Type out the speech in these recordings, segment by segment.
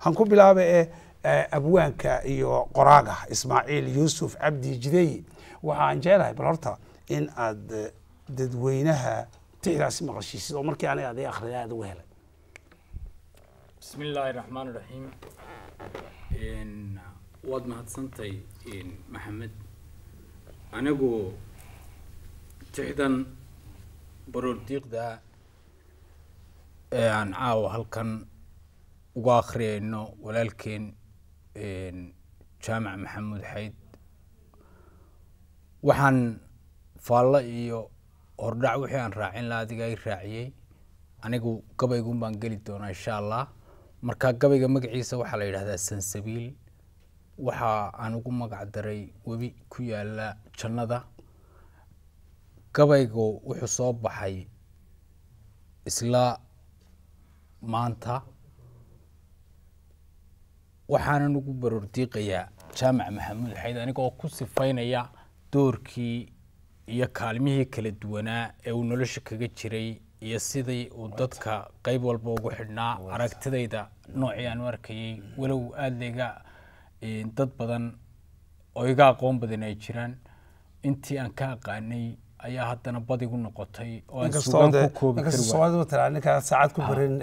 han ku bilaaba e eh, eh, abwaanka iyo qoraaga ismaaciil yuusuf cabdi jidey waxa aan jecelahay bal horta in aad eh, dadweynaha tixdaasi maqashiisid oo markii aniga adig akhriya aad uga helay bismi illaahi raxmaan iraxiim waad mahadsantay maxamed anigu tixdan baroordiiqda ee aan caawa halkan uga akhriyayno walaalkeen jaamac maxamuud xayd waxaan faallo iyo hordhac wixii aan raacin laha adiga ay raaciyey anigu gabaygun baan geli doonaa insha allah marka gabayga magaciisa waxaa la yidhahdaa sansabiil waxa aan ugu magac daray webi ku yaala jannada gabaygu wuxuu soo baxay isla maanta waxaana nagu baroordiiqayaa jaamac maxamuud xayd anigoo ku sifaynaya doorkii iyo kaalmihii kala duwanaa ee uu nolosha kaga jiray iyo sidii uu dadka qeyb walba ugu xidhnaa aragtidayda noocii u arkayay walow aadlayga dad badan oo iga aqoon badan ay jiraan intii aan ka aqaanay ayaa haddana badigu noqotay oo aan suugan ninkaa saacad ku ah, barin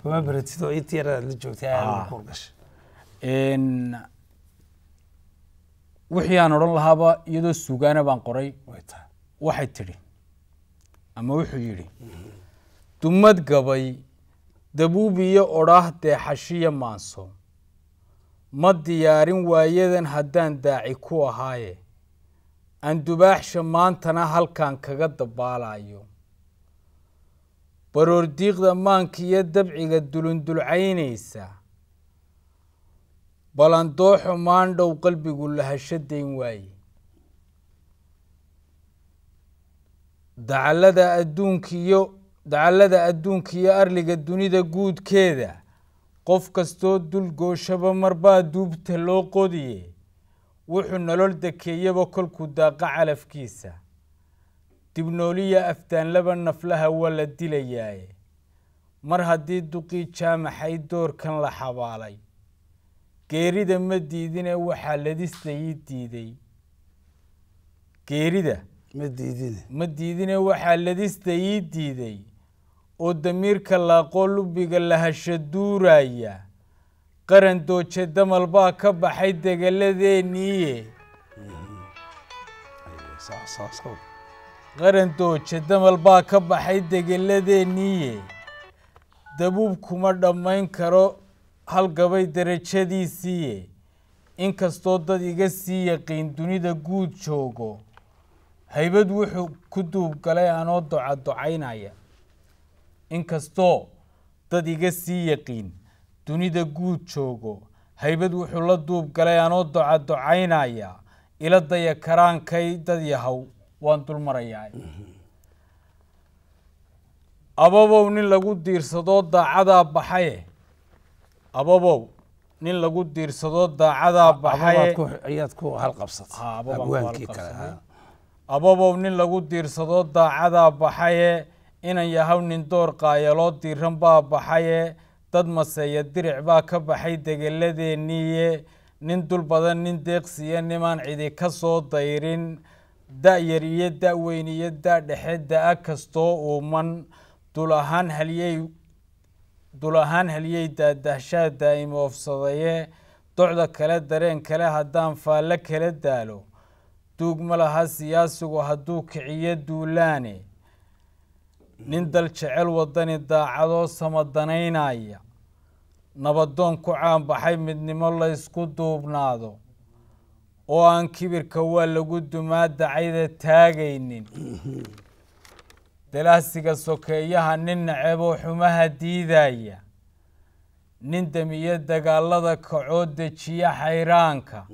kuma ah, eh, baratid oo intii yar la joogtay aad ku ah wixii aan odhan lahaaba iyadoo sugaana baan qoray waxay tidhi ama wuxuu yidhi dumad gabay dabuubiyo odhaah deexashiya maanso ma diyaarin waayadan haddaan daaci ku ahaaye andubaaxsha maantana halkan kaga dabaalayo baroordiiqda maanka iyo dabciga dulundulcaynaysa ballandooxo maandhow qalbigu lahasho dayn waaye dacallada adduunkiiyo dacallada adduunka arliga dunida guudkeeda qof kastoo dul gooshaba marbaa duubta loo qodiye wuxuu nolol dakeeyaba kolku daaqa calafkiisa dibnooliya afdaanlaba naflaha waa la dilayaaye mar haddii duqii jaamaxay doorkan la xabaalay geerida ma diidine waxaa ladistayii diiday geerida ma diidine ma diidine waxaa ladistayii diiday oo damiirka laaqoo lubiga lahasha duuraaya qaran dooje damal baa ka baxay degeladeeniiye qaran dooje damal baa ka baxay degeladeeniiye dabuub kuma dhammayn karo halgabay darajadiisiiye inkastoo dad iga sii yaqiin dunida guud joogo haybad wuxuu ku duubgalay anoo doca docaynaya inkastoo dad iga sii yaqiin dunida guud joogo haybad wuxuu la duubgalay anoo doca docaynaya ila daya karaankay dad yahow waan dul marayaa ababow nin lagu diirsadoo daacadaa baxaye ababow nin lagu diirsado daacadaa baxayababow ah, ah. nin lagu diirsado daacadaa baxaye inan yahaw nin door qaayaloo diiran baa baxaye dad maseeya diric baa ka baxay degeladeenniiye nin dul badan nin deeqsiya nimaan cidi ka soo dayrin da-yar iyo daweyn iyo da-dhexe da-a kastoo uuman dul ahaan haliyey dul ahaan heliyey daadahshaad daa'imi oofsadayee docda kale dareen kale haddaan faalle kala daalo duug ma laha siyaasigu hadduu kiciyo duulaane nin dal jecel wadani daacadoo samadanaynaya nabadoon ku caanbaxay midnimo laysku duubnaado oo aan kibirka waa lagu dumaa dacayda taagaynin dalaasiga sokeeyaha nin necebo xumaha diidaya nin demiye dagaalada kacoo dejiya xayraanka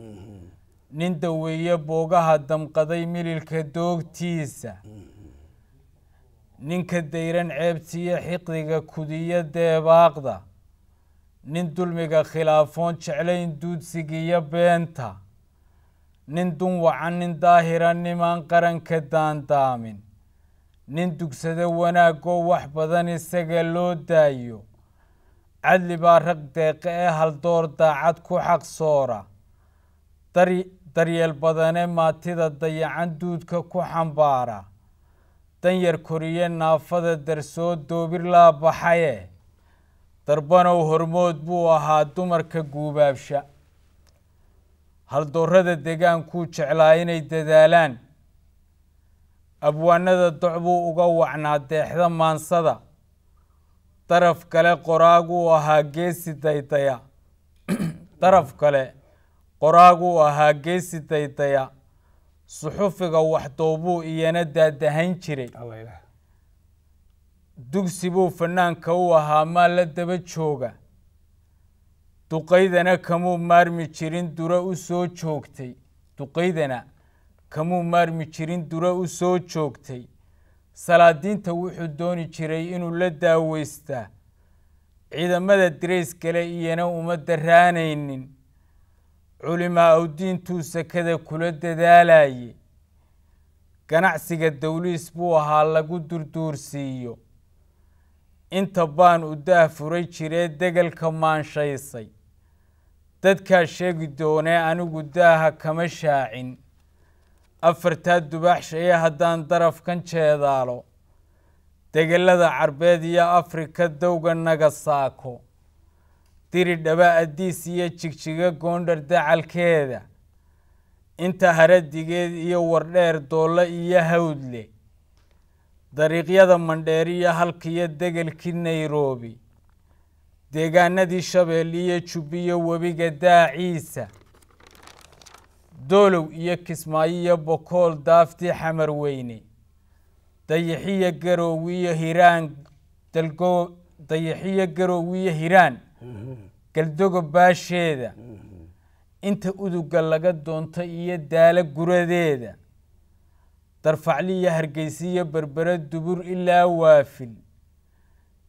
nin daweeye boogaha damqaday mililka doogtiisa ninka dayran ceebtiyo xiqdiga kudiyo deebaaqda nin dulmiga khilaafoon jeclayn duudsigiyo beenta nin dun nin daahira nimaan qaranka daandaamin nin dugsada wanaagoo wax badan isaga loo daayo cadli baa rag deeqe ee ah, haldoor daacad ku xaqsoora daryeel badane maatida dayacan duudka ku xambaara danyar koriye naafada darsoo doobir laa baxaye darbanow hormood buu ahaa dumarka guubaabsha haldoorada degaankuu jeclaa inay dadaalaan abwaanada docbuu uga wacnaa deexda maansada daraf kale qoraaguu ahaa geesi daydaya daraf kale qoraaguu ahaa geesi daydaya suxufiga waxdoobuu iyana daadahayn jiray dugsi buu fanaanka u ahaa maa la daba jooga duqaydana kamuu maarmi jirin duro u soo joogtay duqaydana kamuu maarmi jirin dure u soo joogtay salaadiinta wuxuu dooni jiray inuu la daaweystaa ciidamada dirays kale iyana uma daraanaynin culimaa u sakada kula dadaalayay ganacsiga dawliis buu ahaa lagu durduursiiyo inta baan u daah furay jiree degalka maanshaysay dadkaa sheegi doonee anigu daaha kama shaacin afartaa dubaaxshaye haddaan darafkan jeedaalo degelada carbeed iyo afrika dowga naga saako diri dhaba addiis iyo jigjiga goondhar dacalkeeda inta haradigeed iyo wardheer doollo iyo hawdle dariiqyada mandheer iyo halkiyo degelkii nairobi deegaanadii shabeel iyo jubbiyo webiga daaciisa doolow iyo kismaayo iyo bokool daaftii xamar weyne dayaxiyo garoowiyo hiraan dalgo dayaxiyo garoowiyo hiraan galdogo baasheeda inta uduga laga doonto iyo daalo guradeeda darfacliyo hargeysiiyo berbera dubur ilaa waafil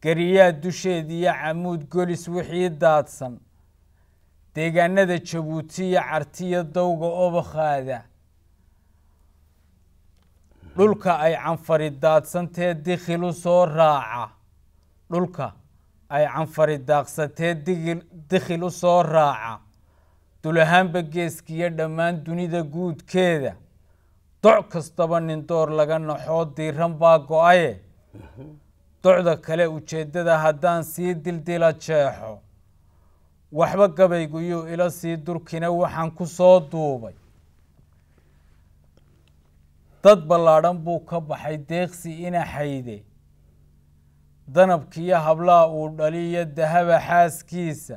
gariyaad iyo camuud golis wixii daadsan deegaanada jabuuti iyo cartiyo dowga obakhaada dhulka ay canfari daadsantee u soo raaca dhulka ay canfari daaqsatee dikhil u soo raaca dulahaanba geeskiiyo dhammaan dunida guudkeeda doc kastaba nin door laga naxoo diiran baa go-aye uhuh. docda kale ujeeddada haddaan sii dildila jeexo waxba gabaygu yuu ila sii durkina waxaan ku soo duubay dad ballaadhan buu ka baxay deeqsi ina xayde danabkiiyo hablaha uu dhaliyo dahaba xaaskiisa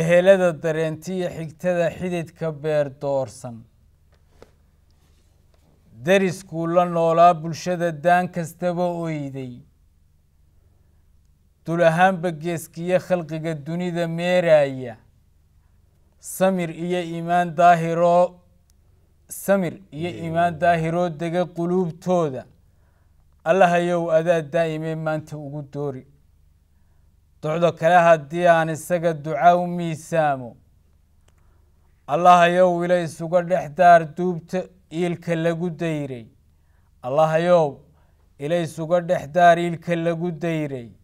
ehelada dareentiyo xigtada xididka beer doorsan deriskuu la noolaa bulshada daan kastaba oyday dul ahaanba geeskiyo khalqiga dunida meeraaya samir iyo iimaan daahiroo samir iyo imaan daahiroo dega quluubtooda allahayow adaa daa'imee maanta ugu doori docdo kale haddii aan isaga ducaa u miisaamo allahayow ila isuga dhex daar duubta iilka lagu dayray allahayow ila isuga dhex daar iilka lagu dayray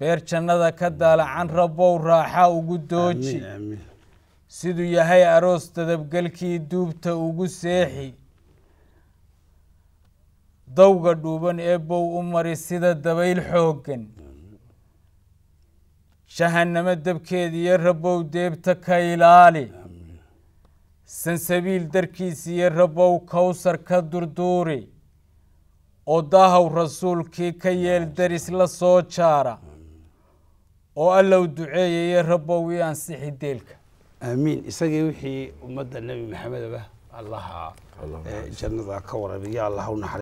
beer jannada ka daalacan rabow raaxa ugu dooji siduu yahay aroos dadabgelkii duubta ugu seexi dawga dhuuban eebbow u mari sida dabayl xooggan jahanamo dabkeed iyo rabow deebta ka ilaali sansabiil darkiis iyo rabow kowsar ka durduuri oo daahow rasuulkii ka yeel daris la soo jaara oo allow duceeyeye rabbow ii ansixi deelka aamiin isagii wixii ummadda nebi maxamedaba ah, allaha jannada ka waramiya allah unaxari